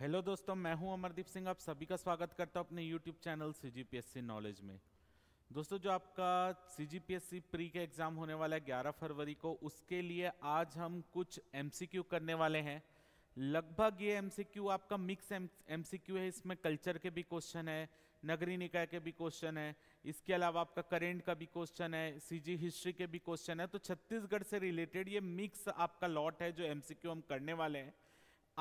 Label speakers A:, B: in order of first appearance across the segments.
A: hello दोस्तों मैं हूं अमरदीप सिंह आप सभी का स्वागत करता हूं अपने यूट्यूब चैनल सी नॉलेज में दोस्तों जो आपका सी प्री के एग्ज़ाम होने वाला है 11 फरवरी को उसके लिए आज हम कुछ क्यू करने वाले हैं लगभग ये क्यू आपका मिक्स क्यू है इसमें कल्चर के भी क्वेश्चन है नगरी निकाय के भी क्वेश्चन है इसके अलावा आपका करेंट का भी क्वेश्चन है जी हिस्ट्री के भी क्वेश्चन है तो छत्तीसगढ़ से रिलेटेड ये मिक्स आपका लॉट है जो क्यू हम करने वाले हैं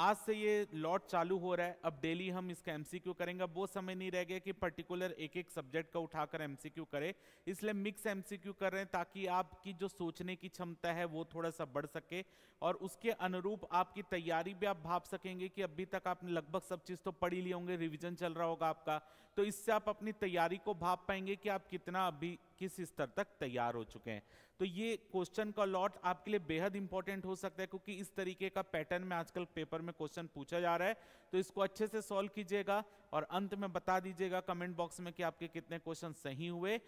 A: आज से ये लॉट चालू हो रहा है अब डेली हम इसका एमसीक्यू करेंगे वो समय नहीं रह गया कि पर्टिकुलर एक एक सब्जेक्ट का उठाकर एमसीक्यू करें इसलिए मिक्स एमसीक्यू कर रहे हैं ताकि आपकी जो सोचने की क्षमता है वो थोड़ा सा बढ़ सके और उसके अनुरूप आपकी तैयारी भी आप भाप सकेंगे कि अभी तक आपने लगभग सब चीज़ तो पढ़ी लिए होंगे रिविजन चल रहा होगा आपका तो इससे आप अपनी तैयारी को भाप पाएंगे कि आप कितना अभी किस स्तर तक तैयार हो चुके हैं तो ये क्वेश्चन का लॉट आपके लिए बेहद इंपॉर्टेंट हो सकता है क्योंकि इस तरीके का पैटर्न में आजकल पेपर में क्वेश्चन पूछा जा रहा है तो इसको अच्छे से सॉल्व कीजिएगा और अंत में बता दीजिएगा कमेंट बॉक्स में कि आपके कितने क्वेश्चन सही हुए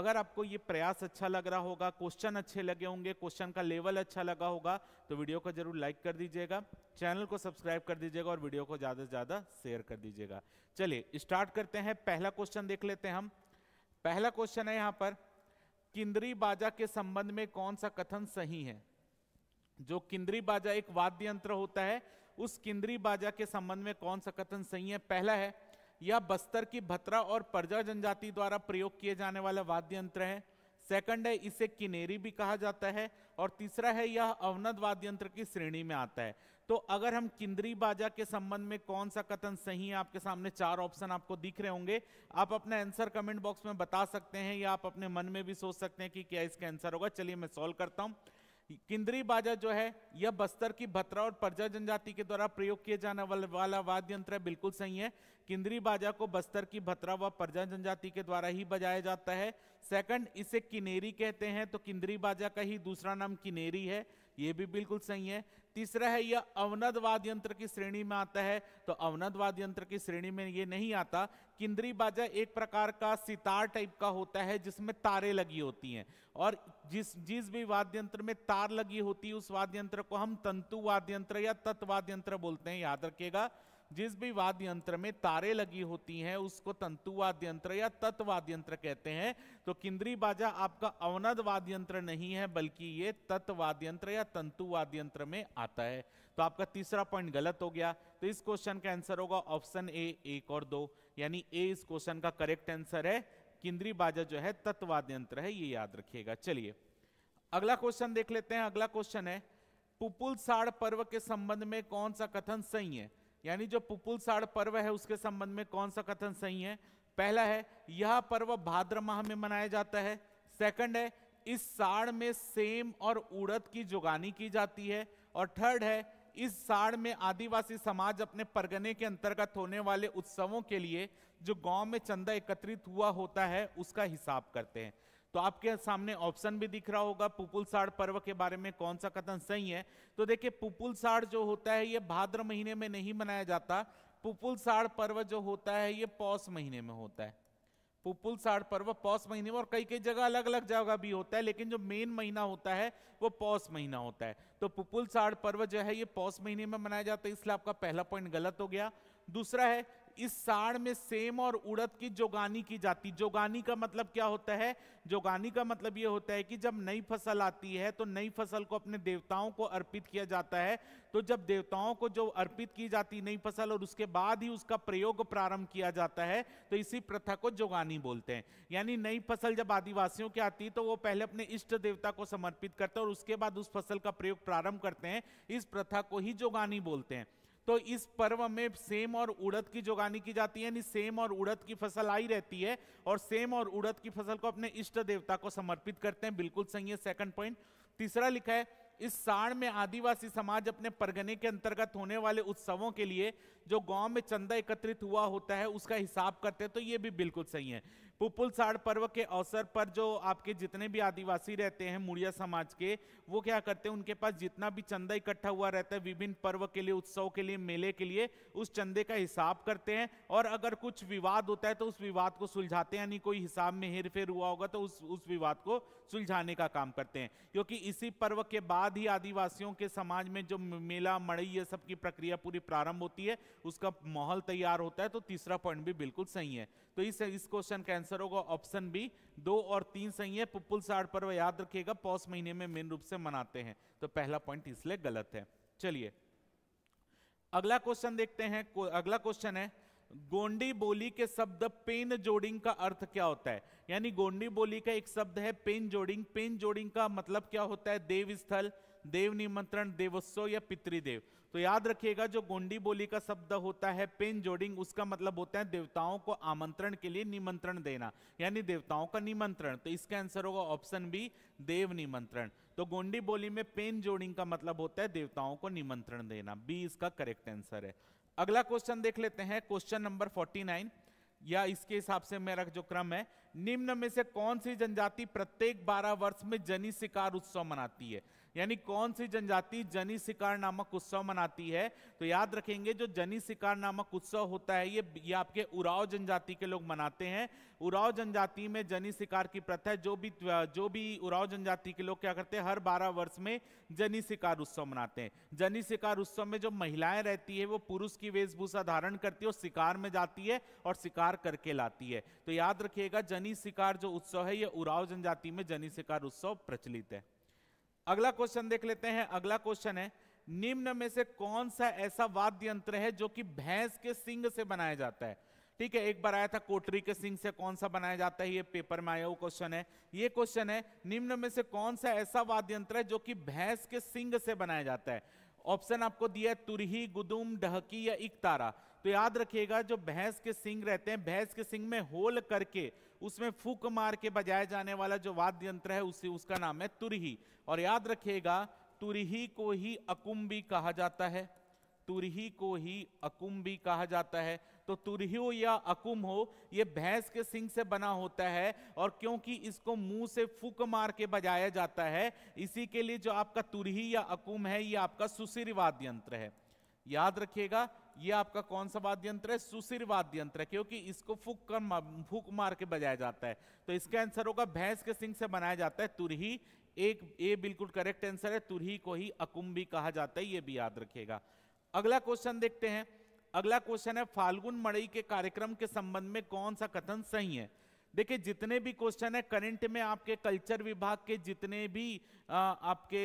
A: अगर आपको ये प्रयास अच्छा लग रहा होगा क्वेश्चन अच्छे लगे होंगे क्वेश्चन का लेवल अच्छा लगा होगा तो वीडियो को जरूर लाइक कर दीजिएगा चैनल को सब्सक्राइब कर दीजिएगा और वीडियो को ज़्यादा से ज़्यादा शेयर कर दीजिएगा चलिए स्टार्ट करते हैं पहला क्वेश्चन देख लेते हैं हम पहला क्वेश्चन है यहां पर किंदरी बाजा के संबंध में कौन सा कथन सही है जो किंद्री बाजा एक वाद्य यंत्र होता है उस किंदरी बाजा के संबंध में कौन सा कथन सही है पहला है यह बस्तर की भत्रा और प्रजा जनजाति द्वारा प्रयोग किए जाने वाला वाद्य यंत्र है सेकंड है इसे किनेरी भी कहा जाता है और तीसरा है यह अवनद वाद्य यंत्र की श्रेणी में आता है तो अगर हम किंद्री बाजा के संबंध में कौन सा कथन सही है आपके सामने चार ऑप्शन आपको दिख रहे होंगे आप अपना आंसर कमेंट बॉक्स में बता सकते हैं या आप अपने मन में भी सोच सकते हैं कि क्या इसका आंसर होगा चलिए मैं सॉल्व करता हूं केंद्रीय बाजा जो है यह बस्तर की भत्रा और परजा जनजाति के द्वारा प्रयोग किए जाने वाला वाद्य यंत्र है बिल्कुल सही है केंद्रीय बाजा को बस्तर की भत्रा व परजा जनजाति के द्वारा ही बजाया जाता है सेकंड इसे किनेरी कहते हैं तो केंद्रीय बाजा का ही दूसरा नाम किनेरी है ये भी बिल्कुल सही है तीसरा है यह अवनद वाद यंत्र की श्रेणी में आता है तो अवनद वाद यंत्र की श्रेणी में यह नहीं आता किंदरी बाजा एक प्रकार का सितार टाइप का होता है जिसमें तारे लगी होती हैं और जिस जिस भी वाद्य यंत्र में तार लगी होती है उस वाद्य यंत्र को हम तंतु वाद्य यंत्र या तत्वाद्य यंत्र बोलते हैं याद रखिएगा जिस भी वाद्य यंत्र में तारे लगी होती हैं उसको तंतुवाद्य यंत्र या तत्वाद्य यंत्र कहते हैं तो किन्द्री बाजा आपका अवनद वाद्य यंत्र नहीं है बल्कि ये तत्वाद्य यंत्र या तंतुवाद्य यंत्र में आता है तो आपका तीसरा पॉइंट गलत हो गया तो इस क्वेश्चन का आंसर होगा ऑप्शन ए एक और दो यानी ए इस क्वेश्चन का करेक्ट आंसर है किन्द्री बाजा जो है तत्वाद्य यंत्र है ये याद रखिएगा चलिए अगला क्वेश्चन देख लेते हैं अगला क्वेश्चन है पुपुल साड़ पर्व के संबंध में कौन सा कथन सही है यानी जो पुपुलसाड़ पर्व है उसके संबंध में कौन सा कथन सही है पहला है यह पर्व भाद्र माह में मनाया जाता है सेकंड है इस साड़ में सेम और उड़द की जुगानी की जाती है और थर्ड है इस साड़ में आदिवासी समाज अपने परगने के अंतर्गत होने वाले उत्सवों के लिए जो गांव में चंदा एकत्रित हुआ होता है उसका हिसाब करते हैं तो आपके सामने ऑप्शन भी दिख रहा होगा पुपुलसाड़ पर्व के बारे में कौन सा कथन सही है तो देखिए पुपुलसाड़ जो होता है ये भाद्र महीने में नहीं मनाया जाता पुपुलसाड़ पर्व जो होता है ये पौष महीने में होता है पुपुलसाड़ पर्व पौष महीने में और कई कई जगह अलग अलग जगह भी होता है लेकिन जो मेन महीना होता है वो पौष महीना होता है तो पुपुलसाड़ पर्व जो है ये पौष महीने में मनाया जाता है इसलिए आपका पहला पॉइंट गलत हो गया दूसरा है इस साड़ में सेम और उड़द की जोगानी की जाती जोगानी का मतलब क्या होता है जोगानी का मतलब ये होता है कि जब नई फसल आती है तो नई फसल को अपने देवताओं को अर्पित किया जाता है तो जब देवताओं को जो अर्पित की जाती नई फसल और उसके बाद ही उसका प्रयोग प्रारंभ किया जाता है तो इसी प्रथा को जोगानी बोलते हैं यानी नई फसल जब आदिवासियों की आती है तो वो पहले अपने इष्ट देवता को समर्पित करते हैं और उसके बाद उस फसल का प्रयोग प्रारंभ करते हैं इस प्रथा को ही जोगानी बोलते हैं तो इस पर्व में सेम और उड़द की जोगानी की जाती है यानी सेम और उड़द की फसल आई रहती है और सेम और उड़द की फसल को अपने इष्ट देवता को समर्पित करते हैं बिल्कुल सही है सेकंड पॉइंट तीसरा लिखा है इस साण में आदिवासी समाज अपने परगने के अंतर्गत होने वाले उत्सवों के लिए जो गांव में चंदा एकत्रित हुआ होता है उसका हिसाब करते हैं तो ये भी बिल्कुल सही है पुपुल साड़ पर्व के अवसर पर जो आपके जितने भी आदिवासी रहते हैं मुड़िया समाज के वो क्या करते हैं उनके पास जितना भी चंदा इकट्ठा हुआ रहता है विभिन्न पर्व के लिए उत्सव के लिए मेले के लिए उस चंदे का हिसाब करते हैं और अगर कुछ विवाद होता है तो उस विवाद को सुलझाते हैं यानी कोई हिसाब में हेर फेर हुआ होगा तो उस उस विवाद को सुलझाने का काम करते हैं क्योंकि इसी पर्व के बाद ही आदिवासियों के समाज में जो मेला मड़ई ये सब की प्रक्रिया पूरी प्रारंभ होती है उसका माहौल तैयार होता है तो तीसरा पॉइंट भी बिल्कुल सही है तो इस इस क्वेश्चन का आंसर आंसर होगा ऑप्शन बी दो और तीन सही है पुपुल साठ पर्व याद रखिएगा पौष महीने में मेन रूप से मनाते हैं तो पहला पॉइंट इसलिए गलत है चलिए अगला क्वेश्चन देखते हैं अगला क्वेश्चन है गोंडी बोली के शब्द पेन जोड़िंग का अर्थ क्या होता है यानी गोंडी बोली का एक शब्द है पेन जोड़िंग पेन जोड़िंग का मतलब क्या होता है देवस्थल स्थल देव निमंत्रण देवोत्सव या पितृदेव तो याद रखिएगा जो गोंडी बोली का शब्द होता है पेन जोडिंग उसका मतलब होता है देवताओं को आमंत्रण के लिए निमंत्रण देना यानी देवताओं का निमंत्रण तो इसका आंसर होगा ऑप्शन बी देव निमंत्रण तो गोंडी बोली में पेन जोडिंग का मतलब होता है देवताओं को निमंत्रण देना बी इसका करेक्ट आंसर है अगला क्वेश्चन देख लेते हैं क्वेश्चन नंबर फोर्टी नाइन या इसके हिसाब से मेरा जो क्रम है निम्न में से कौन सी जनजाति प्रत्येक 12 वर्ष में जनी शिकार उत्सव मनाती है यानी कौन सी जनजाति जनी शिकार नामक उत्सव मनाती है तो याद रखेंगे जो जनी शिकार नामक उत्सव होता है ये ये आपके उराव जनजाति के लोग मनाते हैं उराव जनजाति में जनी शिकार की प्रथा जो भी जो भी उराव जनजाति के लोग क्या करते हैं हर बारह वर्ष में जनी शिकार उत्सव मनाते हैं जनी शिकार उत्सव में जो महिलाएं रहती है वो पुरुष की वेशभूषा धारण करती है और शिकार में जाती है और शिकार करके लाती है तो याद रखिएगा जनी शिकार जो उत्सव है ये उराव जनजाति में जनी शिकार उत्सव प्रचलित है अगला क्वेश्चन देख लेते हैं अगला क्वेश्चन है निम्न में से कौन सा ऐसा वाद्य यंत्र है जो कि भैंस के सिंग से बनाया जाता है ठीक है एक बार आया था कोटरी के सिंह से कौन सा बनाया जाता है ये पेपर में आया हुआ क्वेश्चन है ये क्वेश्चन है निम्न में से कौन सा ऐसा वाद्य यंत्र है जो कि भैंस के सिंग से बनाया जाता है ऑप्शन आपको दिया है तुरही गुदुम डहकी या इकतारा तो याद रखिएगा जो भैंस के सिंग रहते हैं भैंस के सिंग में होल करके उसमें फूक मार के बजाया जाने वाला जो वाद्य यंत्र है उसे उसका नाम है तुरही और याद रखिएगा तुरही को ही अकुंभी कहा जाता है तुरही को ही अकुंभी कहा जाता है तो हो या अकुम हो ये भैंस के सिंग से बना होता है और क्योंकि इसको मुंह से फूक मार के बजाया जाता है इसी के लिए जो आपका तुरही या अकुम है यह आपका सुशीर वाद्य यंत्र है याद रखिएगा ये आपका कौन सा वाद्य यंत्र है सुशिर वाद्य यंत्र है क्योंकि इसको फूक कर फूक मार के बजाया जाता है तो इसका आंसर होगा भैंस के सिंह से बनाया जाता है तुरही एक ए बिल्कुल करेक्ट आंसर है तुरही को ही अकुंभी कहा जाता है ये भी याद रखिएगा अगला क्वेश्चन देखते हैं अगला क्वेश्चन है फाल्गुन मड़ई के कार्यक्रम के संबंध में कौन सा कथन सही है देखिए जितने भी क्वेश्चन है करंट में आपके कल्चर विभाग के जितने भी आ, आपके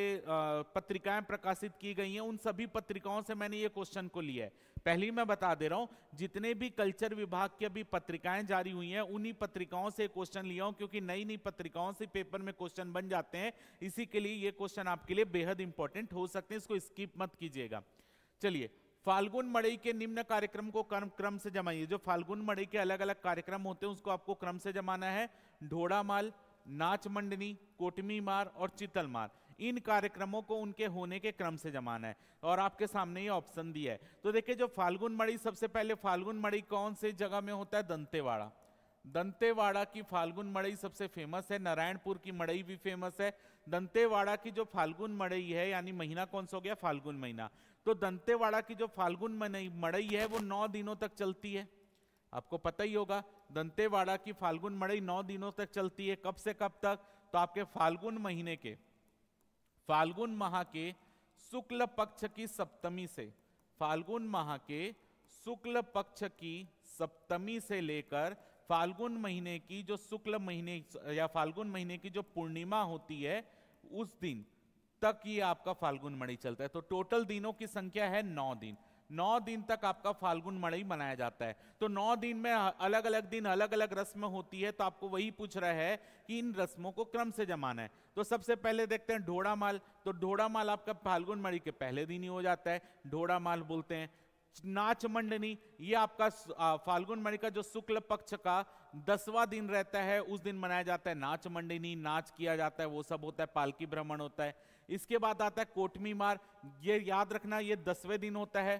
A: पत्रिकाएं प्रकाशित की गई हैं उन सभी पत्रिकाओं से मैंने ये क्वेश्चन को लिया है पहली मैं बता दे रहा हूं जितने भी कल्चर विभाग की अभी पत्रिकाएं जारी हुई हैं उन्हीं पत्रिकाओं से क्वेश्चन लिया हूं क्योंकि नई नई पत्रिकाओं से पेपर में क्वेश्चन बन जाते हैं इसी के लिए ये क्वेश्चन आपके लिए बेहद इंपॉर्टेंट हो सकते हैं इसको स्किप मत कीजिएगा चलिए फाल्गुन मड़ई के निम्न कार्यक्रम को क्रम क्रम से जमाइए जो फाल्गुन मड़ई के अलग अलग कार्यक्रम होते हैं उसको आपको क्रम से जमाना है ढोड़ा माल नाच मंडनी कोटमी मार और चितल मार इन कार्यक्रमों को उनके होने के क्रम से जमाना है और आपके सामने ये ऑप्शन दिया है तो देखिए जो फाल्गुन मड़ी सबसे पहले फाल्गुन मड़ी कौन से जगह में होता है दंतेवाड़ा दंतेवाड़ा की फाल्गुन मड़ई सबसे फेमस है नारायणपुर की मड़ई भी फेमस है दंतेवाड़ा की जो फाल्गुन मड़ई है यानी महीना कौन सा हो गया फाल्गुन महीना तो दंतेवाड़ा की जो फाल्गुन मड़ई है वो नौ दिनों तक चलती है आपको पता ही होगा दंतेवाड़ा की फाल्गुन मड़ई नौ दिनों तक चलती है कब से कब तक तो आपके फाल्गुन महीने के फाल्गुन माह के शुक्ल पक्ष की सप्तमी से फाल्गुन माह के शुक्ल पक्ष की सप्तमी से लेकर फाल्गुन महीने की जो शुक्ल महीने या फाल्गुन महीने की जो पूर्णिमा होती है उस दिन तक ये आपका फाल्गुन मणि चलता है तो टोटल दिनों की संख्या है नौ दिन नौ दिन तक आपका फाल्गुन मणि मनाया जाता है तो नौ दिन में अलग अलग दिन अलग अलग रस्म होती है तो आपको वही पूछ रहा है कि इन रस्मों को क्रम से जमाना है तो सबसे पहले देखते हैं ढोड़ा माल तो ढोड़ा माल आपका फाल्गुन मणि के पहले दिन ही हो जाता है ढोड़ा माल बोलते हैं नाच मंडनी ये आपका फाल्गुन मणि का जो शुक्ल पक्ष का दसवां दिन रहता है उस दिन मनाया जाता है नाच मंडनी नाच किया जाता है वो सब होता है पालकी भ्रमण होता है इसके बाद आता है कोटमी मार ये याद रखना ये दसवें दिन होता है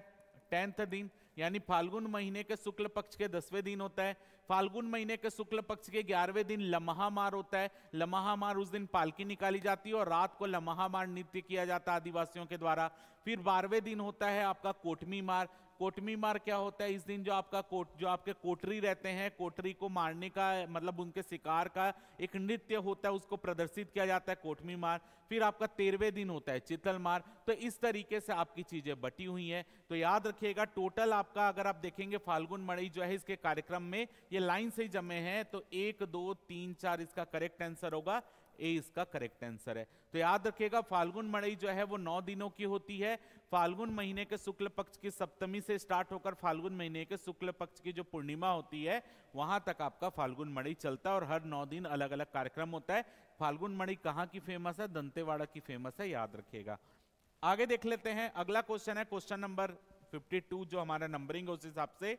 A: टेंथ दिन यानी फाल्गुन महीने के शुक्ल पक्ष के दसवें दिन होता है फाल्गुन महीने के शुक्ल पक्ष के ग्यारहवें दिन लम्हा मार होता है लमहा मार उस दिन पालकी निकाली जाती है और रात को लमहा मार नृत्य किया जाता है आदिवासियों के द्वारा फिर बारहवें दिन होता है आपका कोटमी मार कोटमी मार क्या होता है इस दिन जो आपका कोट जो आपके कोटरी रहते हैं कोटरी को मारने का मतलब उनके शिकार का एक नृत्य होता है उसको प्रदर्शित किया जाता है कोटमी मार फिर आपका तेरहवें दिन होता है चितल मार तो इस तरीके से आपकी चीज़ें बटी हुई हैं तो याद रखिएगा टोटल आपका अगर आप देखेंगे फाल्गुन मड़ई जो है इसके कार्यक्रम में ये लाइन से ही जमे हैं तो एक दो तीन चार इसका करेक्ट आंसर होगा ए इसका करेक्ट आंसर है तो याद रखिएगा फाल्गुन मड़ई जो है वो नौ दिनों की होती है फाल्गुन महीने के शुक्ल पक्ष की सप्तमी से स्टार्ट होकर फाल्गुन महीने के शुक्ल पक्ष की जो पूर्णिमा होती है वहां तक आपका फाल्गुन मड़ई चलता है और हर नौ दिन अलग अलग कार्यक्रम होता है फाल्गुन मड़ई कहाँ की फेमस है दंतेवाड़ा की फेमस है याद रखेगा आगे देख लेते हैं अगला क्वेश्चन है क्वेश्चन नंबर 52 जो हमारा नंबरिंग है उस हिसाब से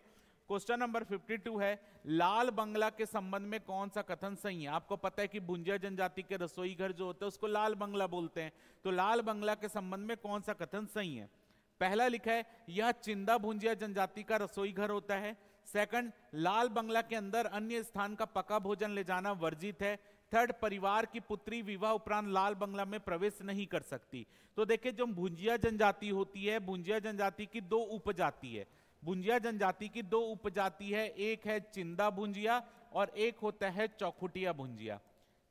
A: क्वेश्चन नंबर 52 है लाल बंगला के संबंध में कौन सा कथन सही है आपको पता है कि बुंजा जनजाति के रसोई घर जो होते हैं उसको लाल बंगला बोलते हैं तो लाल बंगला के संबंध में कौन सा कथन सही है पहला लिखा है यह चिंदा भुंजिया जनजाति का रसोई घर होता है सेकंड लाल बंगला के अंदर अन्य स्थान का पका भोजन ले जाना वर्जित है थर्ड परिवार की पुत्री विवाह उपरांत लाल बंगला में प्रवेश नहीं कर सकती तो देखिये जो भुंजिया जनजाति होती है भुंजिया जनजाति की दो उपजाति है भुंजिया जनजाति की दो उपजाति है एक है चिंदा भुंजिया और एक होता है चौखुटिया भुंजिया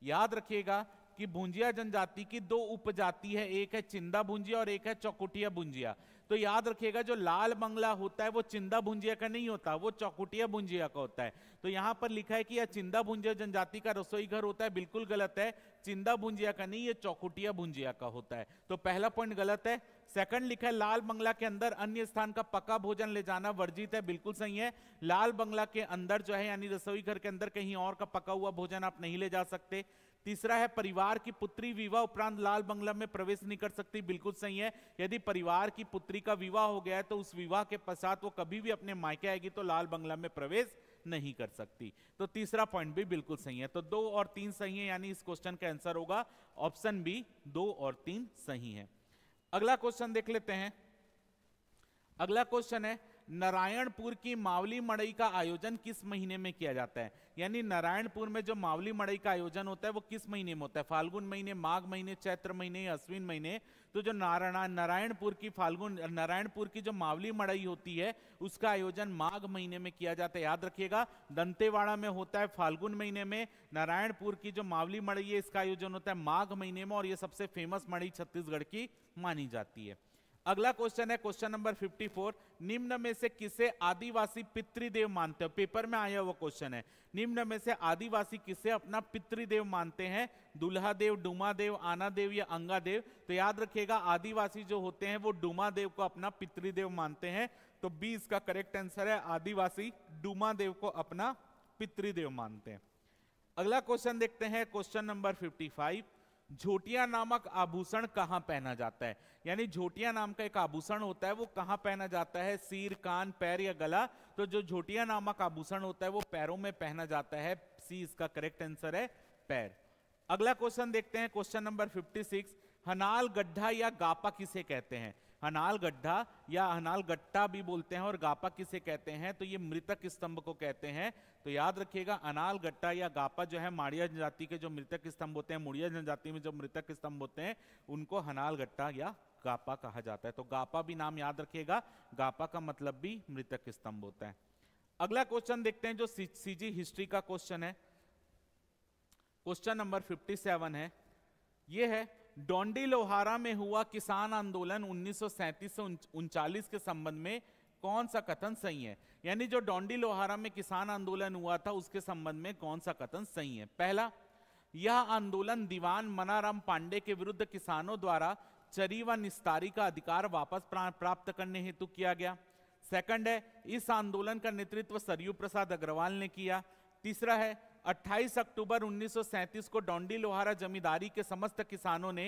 A: याद रखिएगा कि भुंजिया जनजाति की दो उपजाति है एक है चिंदा भुंजिया और एक है चौकुटिया भुंजिया तो याद रखिएगा जो लाल बंगला होता है वो चिंदा भुंजिया का नहीं होता वो चौकुटिया भुंजिया का होता है तो यहाँ पर लिखा है कि यह चिंदा भुंजिया जनजाति का रसोई घर होता है बिल्कुल गलत है चिंदा भुंजिया का नहीं ये चौकुटिया भुंजिया का होता है तो पहला पॉइंट गलत है सेकंड लिखा है लाल बंगला के अंदर अन्य स्थान का पका भोजन ले जाना वर्जित है बिल्कुल सही है लाल बंगला के अंदर जो है यानी रसोई घर के अंदर कहीं और का पका हुआ भोजन आप नहीं ले जा सकते तीसरा है परिवार की पुत्री विवाह उपरांत लाल बंगला में प्रवेश नहीं कर सकती बिल्कुल सही है यदि परिवार की पुत्री का विवाह हो गया है तो उस विवाह के पश्चात वो कभी भी अपने मायके आएगी तो लाल बंगला में प्रवेश नहीं कर सकती तो तीसरा पॉइंट भी बिल्कुल सही है तो दो और तीन सही है यानी इस क्वेश्चन का आंसर होगा ऑप्शन बी दो और तीन सही है अगला क्वेश्चन देख लेते हैं अगला क्वेश्चन है नारायणपुर की मावली मड़ई का आयोजन किस महीने में किया जाता है यानी नारायणपुर में जो मावली मड़ई का आयोजन होता है वो किस महीने में होता है फाल्गुन महीने माघ महीने चैत्र महीने अश्विन महीने तो जो नारायणा नारायणपुर की फाल्गुन नारायणपुर की जो मावली मड़ई होती है उसका आयोजन माघ महीने में किया जाता है याद रखिएगा दंतेवाड़ा में होता है फाल्गुन महीने में नारायणपुर की जो मावली मड़ई है इसका आयोजन होता है माघ महीने में और ये सबसे फेमस मड़ई छत्तीसगढ़ की मानी जाती है अगला क्वेश्चन है क्वेश्चन नंबर 54 निम्न में से किसे आदिवासी पितृदेव मानते हो पेपर में आया हुआ क्वेश्चन है निम्न में से आदिवासी किसे अपना पितृदेव मानते हैं दुल्हा देव डुमा देव आना देव या अंगा देव तो याद रखिएगा आदिवासी जो होते हैं वो डुमा देव को अपना पितृदेव मानते हैं तो बी इसका करेक्ट आंसर है आदिवासी डुमा देव को अपना पितृदेव मानते हैं अगला क्वेश्चन देखते हैं क्वेश्चन नंबर फिफ्टी झोटिया नामक आभूषण कहाँ पहना जाता है यानी झोटिया नाम का एक आभूषण होता है वो कहाँ पहना जाता है सिर कान पैर या गला तो जो झोटिया नामक आभूषण होता है वो पैरों में पहना जाता है सी इसका करेक्ट आंसर है पैर अगला क्वेश्चन देखते हैं क्वेश्चन नंबर 56 हनाल गड्ढा या गापा किसे कहते हैं हनाल गड्ढा या अनाल गट्टा भी बोलते हैं और गापा किसे कहते हैं तो ये मृतक स्तंभ को कहते हैं तो याद रखिएगा अनाल गट्टा या गापा जो है माड़िया जनजाति के जो मृतक स्तंभ होते हैं मुड़िया जनजाति में जो मृतक स्तंभ होते हैं उनको हनाल गट्टा या गापा कहा जाता है तो गापा भी नाम याद रखिएगा गापा का मतलब भी मृतक स्तंभ होता है अगला क्वेश्चन देखते हैं जो सीजी हिस्ट्री का क्वेश्चन है क्वेश्चन नंबर 57 है यह है डोंडी लोहारा में हुआ किसान आंदोलन उन्नीस से उनचालीस के संबंध में कौन सा कथन सही है यानी जो डोंडी लोहारा में किसान आंदोलन हुआ था उसके संबंध में कौन सा कथन सही है पहला यह आंदोलन दीवान मनाराम पांडे के विरुद्ध किसानों द्वारा चरी व निस्तारी का अधिकार वापस प्राप्त करने हेतु किया गया सेकंड है इस आंदोलन का नेतृत्व सरयू प्रसाद अग्रवाल ने किया तीसरा है 28 अक्टूबर 1937 को डोंडी लोहारा जमींदारी के समस्त किसानों ने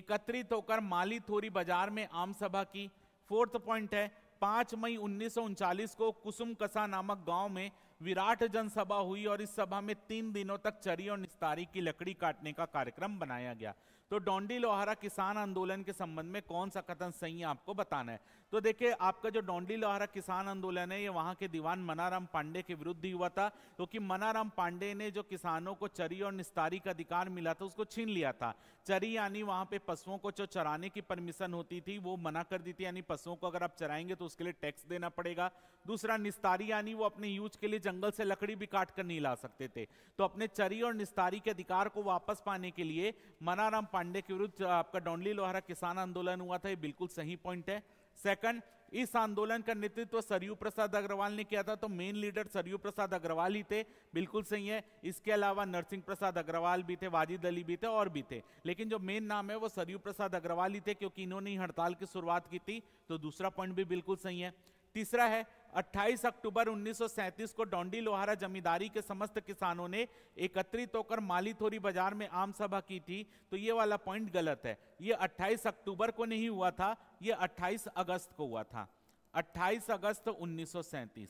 A: एकत्रित होकर माली थोरी बाजार में आम सभा की फोर्थ पॉइंट है पांच मई उन्नीस को कुसुम कसा नामक गांव में विराट जनसभा हुई और इस सभा में तीन दिनों तक चरी और निस्तारी की लकड़ी काटने का कार्यक्रम बनाया गया तो डोंडी लोहारा किसान आंदोलन के संबंध में कौन सा कथन सही है आपको बताना है तो देखिए आपका जो डोंडली लोहारा किसान आंदोलन है ये वहां के दीवान मनाराम पांडे के विरुद्ध ही हुआ था क्योंकि तो मनाराम पांडे ने जो किसानों को चरी और निस्तारी का अधिकार मिला था उसको छीन लिया था चरी यानी वहां पे पशुओं को जो चराने की परमिशन होती थी वो मना कर दी थी यानी पशुओं को अगर आप चराएंगे तो उसके लिए टैक्स देना पड़ेगा दूसरा निस्तारी यानी वो अपने यूज के लिए जंगल से लकड़ी भी काट कर नहीं ला सकते थे तो अपने चरी और निस्तारी के अधिकार को वापस पाने के लिए मनाराम पांडे के विरुद्ध आपका डोंडली लोहारा किसान आंदोलन हुआ था ये बिल्कुल सही पॉइंट है सेकंड इस आंदोलन का नेतृत्व तो सरयू प्रसाद अग्रवाल ने किया था तो मेन लीडर सरयू प्रसाद अग्रवाल ही थे बिल्कुल सही है इसके अलावा नरसिंह प्रसाद अग्रवाल भी थे वाजिद अली भी थे और भी थे लेकिन जो मेन नाम है वो सरयू प्रसाद अग्रवाल ही थे क्योंकि इन्होंने हड़ताल की शुरुआत की थी तो दूसरा पॉइंट भी बिल्कुल सही है तीसरा है 28 अक्टूबर 1937 को डोंडी लोहारा जमींदारी के समस्त किसानों ने एकत्रित होकर माली थोरी बाजार में आम सभा की थी तो ये वाला पॉइंट गलत है ये 28 अक्टूबर को नहीं हुआ था ये 28 अगस्त को हुआ था 28 अगस्त 1937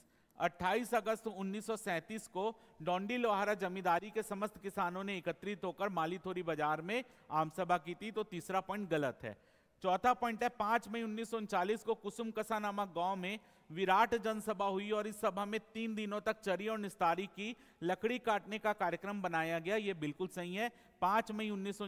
A: 28 अगस्त 1937 को डोंडी लोहारा जमींदारी के समस्त किसानों ने एकत्रित होकर माली थोरी बाजार में आम सभा की थी तो तीसरा पॉइंट गलत है चौथा पॉइंट है पांच मई उन्नीस को कुसुम कसा नामक गांव में विराट जनसभा हुई और इस सभा में तीन दिनों तक चरी और निस्तारी की लकड़ी काटने का कार्यक्रम बनाया गया ये बिल्कुल सही है पांच मई उन्नीस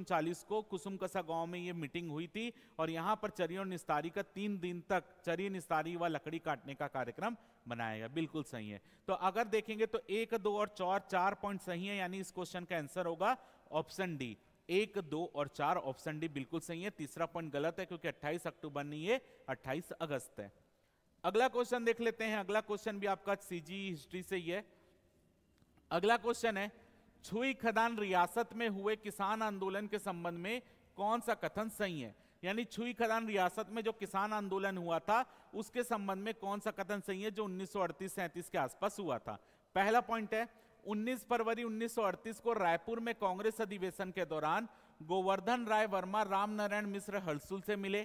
A: को कुसुम कसा गांव में ये मीटिंग हुई थी और यहाँ पर चरी और निस्तारी का तीन दिन तक चरी निस्तारी व लकड़ी काटने का कार्यक्रम बनाया गया बिल्कुल सही है तो अगर देखेंगे तो एक दो और चार चार पॉइंट सही है यानी इस क्वेश्चन का आंसर होगा ऑप्शन डी एक दो और चार ऑप्शन डी बिल्कुल सही है तीसरा पॉइंट गलत है क्योंकि 28 अक्टूबर नहीं है 28 अगस्त है अगला क्वेश्चन देख लेते हैं अगला क्वेश्चन भी आपका सीजी हिस्ट्री से ही है अगला क्वेश्चन है छुई खदान रियासत में हुए किसान आंदोलन के संबंध में कौन सा कथन सही है यानी छुई खदान रियासत में जो किसान आंदोलन हुआ था उसके संबंध में कौन सा कथन सही है जो उन्नीस सौ के आसपास हुआ था पहला पॉइंट है 19 फरवरी 1938 को रायपुर में कांग्रेस अधिवेशन के दौरान गोवर्धन राय वर्मा रामनारायण मिश्र हलसुल से मिले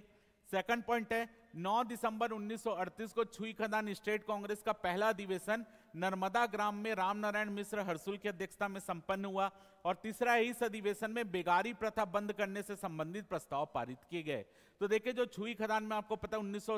A: सेकंड पॉइंट है 9 दिसंबर 1938 को छुई खदान स्टेट कांग्रेस का पहला अधिवेशन नर्मदा ग्राम में रामनारायण मिश्र हर्सुल की अध्यक्षता में संपन्न हुआ और तीसरा ही इस अधिवेशन में बेगारी प्रथा बंद करने से संबंधित प्रस्ताव पारित किए गए तो देखिए जो छुई खदान में आपको पता उन्नीस सौ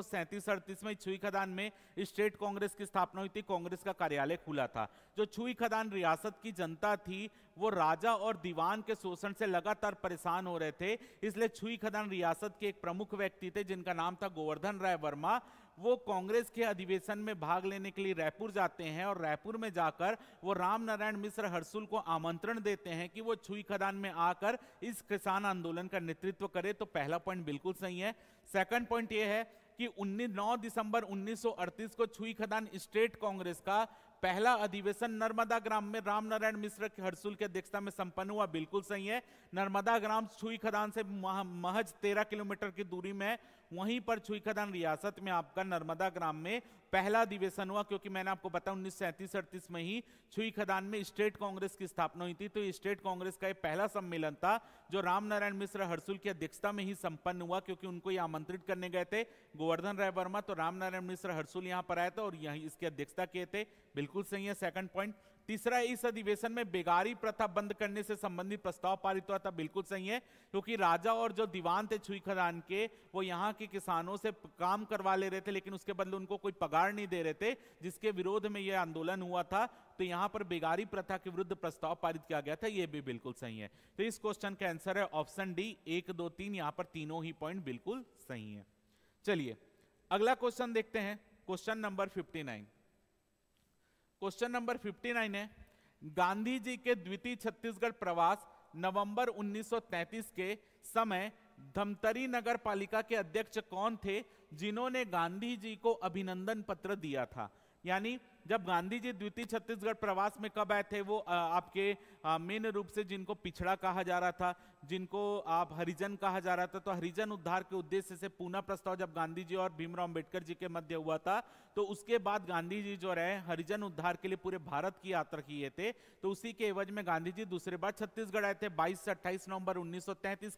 A: में छुई खदान में स्टेट कांग्रेस की स्थापना हुई थी कांग्रेस का कार्यालय खुला था जो छुई खदान रियासत की जनता थी वो राजा और दीवान के शोषण से लगातार परेशान हो रहे थे इसलिए छुई खदान रियासत के एक प्रमुख व्यक्ति थे जिनका नाम था गोवर्धन राय वर्मा वो कांग्रेस के अधिवेशन में भाग लेने के लिए रायपुर जाते हैं और रायपुर में जाकर वो राम नारायण मिश्र हर्सुल को आमंत्रण देते हैं कि वो छुई खदान में आकर इस किसान आंदोलन का नेतृत्व करे तो पहला पॉइंट बिल्कुल सही है सेकंड पॉइंट ये है कि 19 9 दिसंबर 1938 को छुई खदान स्टेट कांग्रेस का पहला अधिवेशन नर्मदा ग्राम में रामनारायण मिश्र के हरसुल के अध्यक्षता में संपन्न हुआ बिल्कुल सही है नर्मदा ग्राम छुई खदान से महज तेरह किलोमीटर की दूरी में वहीं पर छुईखदान रियासत में आपका नर्मदा ग्राम में पहला अधिवेशन हुआ क्योंकि मैंने आपको बताया उन्नीस सैंतीस अड़तीस में ही छुई खदान में स्टेट कांग्रेस की स्थापना हुई थी तो स्टेट कांग्रेस का यह पहला सम्मेलन था जो रामनारायण मिश्र हर्सुल की अध्यक्षता में ही संपन्न हुआ क्योंकि उनको ये आमंत्रित करने गए थे गोवर्धन राय वर्मा तो रामनारायण मिश्र हर्सुल यहाँ पर आए थे और यही इसकी अध्यक्षता किए थे बिल्कुल सही है सेकंड पॉइंट तीसरा इस अधिवेशन में बेगारी प्रथा बंद करने से संबंधित प्रस्ताव पारित हुआ था बिल्कुल सही है क्योंकि राजा और जो दीवान थे छुई खदान के वो यहाँ के किसानों से काम करवा ले रहे थे लेकिन उसके बदले उनको कोई पगार नहीं दे रहे थे जिसके विरोध में यह आंदोलन हुआ था तो यहाँ पर बेगारी प्रथा के विरुद्ध प्रस्ताव पारित किया गया था यह भी बिल्कुल सही है तो इस क्वेश्चन का आंसर है ऑप्शन डी एक दो तीन यहाँ पर तीनों ही पॉइंट बिल्कुल सही है चलिए अगला क्वेश्चन देखते हैं question number fifty nine question number 59 है गांधी जी के द्वितीय छत्तीसगढ़ प्रवास नवंबर 1933 के समय धमतरी नगर पालिका के अध्यक्ष कौन थे जिन्होंने गांधी जी को अभिनंदन पत्र दिया था यानी जब गांधी जी द्वितीय छत्तीसगढ़ प्रवास में कब आए थे वो आपके मेन रूप से जिनको पिछड़ा कहा जा रहा था जिनको आप हरिजन कहा जा रहा था तो हरिजन उद्धार के उद्देश्य से पूना प्रस्ताव जब गांधी जी और भीमराव अम्बेडकर जी के मध्य हुआ था तो उसके बाद गांधी जी जो रहे हरिजन उद्धार के लिए पूरे भारत की यात्रा किए थे तो उसी के एवज में गांधी जी दूसरे बार छत्तीसगढ़ आए थे बाईस से अट्ठाईस नवंबर उन्नीस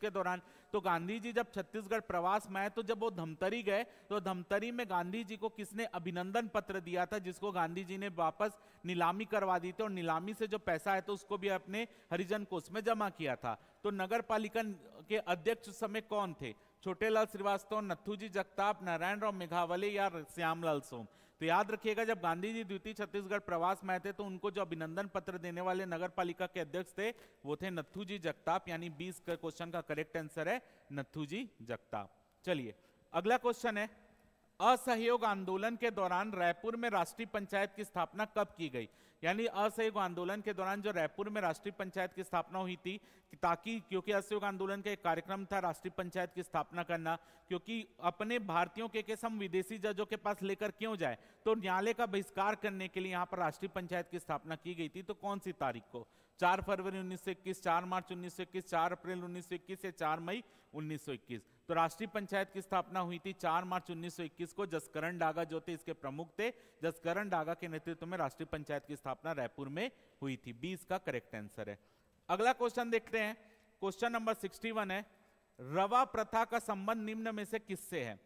A: के दौरान तो गांधी जी जब छत्तीसगढ़ प्रवास में आए तो जब वो धमतरी गए तो धमतरी में गांधी जी को किसने अभिनंदन पत्र दिया था जिसको गांधी गांधी जी ने वापस नीलामी करवा दी थी और नीलामी से जो पैसा है तो उसको भी अपने हरिजन कोष में जमा किया था तो नगर पालिका के अध्यक्ष उस समय कौन थे छोटेलाल श्रीवास्तव नथुजी जगताप नारायण राव मेघावले या श्यामलाल सोम तो याद रखिएगा जब गांधी जी द्वितीय छत्तीसगढ़ प्रवास में आए थे तो उनको जो अभिनंदन पत्र देने वाले नगर पालिका के अध्यक्ष थे वो थे नथू जी जगताप यानी बीस क्वेश्चन का करेक्ट आंसर है नथू जी जगताप चलिए अगला क्वेश्चन है असहयोग आंदोलन के दौरान रायपुर में राष्ट्रीय पंचायत की स्थापना कब की गई यानी असहयोग आंदोलन के दौरान जो रायपुर में राष्ट्रीय पंचायत की स्थापना हुई थी ताकि क्योंकि असहयोग आंदोलन का एक कार्यक्रम था राष्ट्रीय पंचायत की स्थापना करना क्योंकि अपने भारतीयों के केस हम विदेशी जजों के पास लेकर क्यों जाए तो न्यायालय का बहिष्कार करने के लिए यहाँ पर राष्ट्रीय पंचायत की स्थापना की गई थी तो कौन सी तारीख को चार फरवरी उन्नीस सौ चार मार्च उन्नीस सौ चार अप्रैल उन्नीस सौ इक्कीस या चार मई उन्नीस सौ इक्कीस तो राष्ट्रीय पंचायत की स्थापना हुई थी चार मार्च उन्नीस सौ इक्कीस को जसकरण डागा जो थे इसके प्रमुख थे जसकरण डागा के नेतृत्व में राष्ट्रीय पंचायत की स्थापना रायपुर में हुई थी बीस का करेक्ट आंसर है अगला क्वेश्चन देखते हैं क्वेश्चन नंबर सिक्सटी वन है रवा प्रथा का संबंध निम्न में से किससे है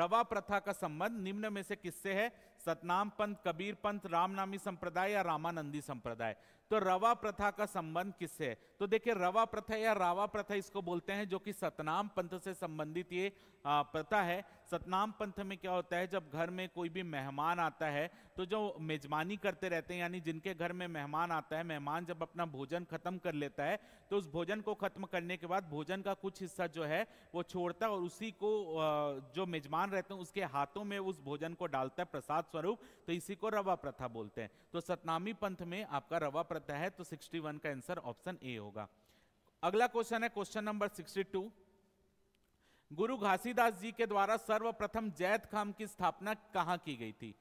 A: रवा प्रथा का संबंध निम्न में से किससे है सतनाम पंथ कबीर पंथ रामनामी संप्रदाय या रामानंदी संप्रदाय तो रवा प्रथा का संबंध किससे है तो देखिए रवा प्रथा या रावा प्रथा इसको बोलते हैं जो कि सतनाम पंथ से संबंधित ये प्रथा है सतनाम पंथ में क्या होता है जब घर में कोई भी मेहमान आता है तो जो मेजबानी करते रहते हैं यानी जिनके घर में मेहमान आता है मेहमान जब अपना भोजन खत्म कर लेता है तो उस भोजन को खत्म करने के बाद भोजन का कुछ हिस्सा जो है वो छोड़ता है और उसी को जो मेजबान रहते हैं उसके हाथों में उस भोजन को डालता है प्रसाद स्वरूप तो इसी को रवा प्रथा बोलते हैं तो सतनामी पंथ में आपका रवा प्रथा है तो 61 का आंसर ऑप्शन ए होगा अगला क्वेश्चन है क्वेश्चन नंबर 62 गुरु घासीदास जी के द्वारा सर्वप्रथम जैत खाम की स्थापना कहाँ की गई थी